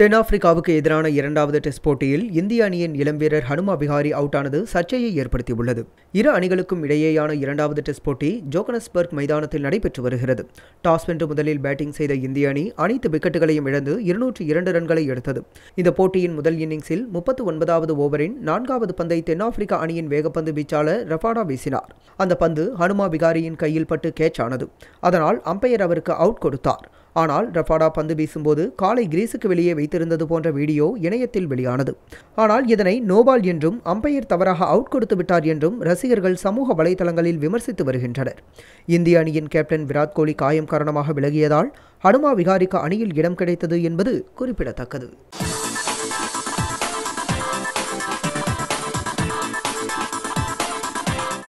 தென்னாப்பிரிக்காவுக்கு எதிரான இரண்டாவது டெஸ்ட் போட்டியில் இந்திய அணியின் இளம் வீரர் ஹனுமா பிகாரி அவுட் ஆனது சர்ச்சையை ஏற்படுத்தியுள்ளது இரு அணிகளுக்கும் இடையேயான இரண்டாவது டெஸ்ட் போட்டி ஜோகனஸ்பர்க் மைதானத்தில் நடைபெற்று வருகிறது டாஸ் வென்று முதலில் பேட்டிங் செய்த இந்திய அணி அனைத்து விக்கெட்டுகளையும் இழந்து இருநூற்றி இரண்டு ரன்களை எடுத்தது இந்த போட்டியின் முதல் இன்னிங்ஸில் முப்பத்து ஒன்பதாவது ஓவரின் நான்காவது பந்தை தென்னாப்பிரிக்கா அணியின் வேகப்பந்து வீச்சாளர் ரஃபாடா வீசினார் அந்த பந்து ஹனுமா பிகாரியின் கையில் பட்டு கேட்ச் ஆனது அதனால் அம்பையர் அவருக்கு அவுட் கொடுத்தார் ஆனால் ரஃபாடா பந்து வீசும்போது காலை கிரீஸுக்கு வெளியே வைத்திருந்தது போன்ற வீடியோ இணையத்தில் வெளியானது ஆனால் இதனை நோபால் என்றும் அம்பையர் தவறாக அவுட் கொடுத்து விட்டார் என்றும் ரசிகர்கள் சமூக வலைதளங்களில் விமர்சித்து வருகின்றனர் இந்திய அணியின் கேப்டன் விராட் கோலி காயம் காரணமாக விலகியதால் ஹனுமா விகாரிக்கு அணியில் இடம் கிடைத்தது என்பது குறிப்பிடத்தக்கது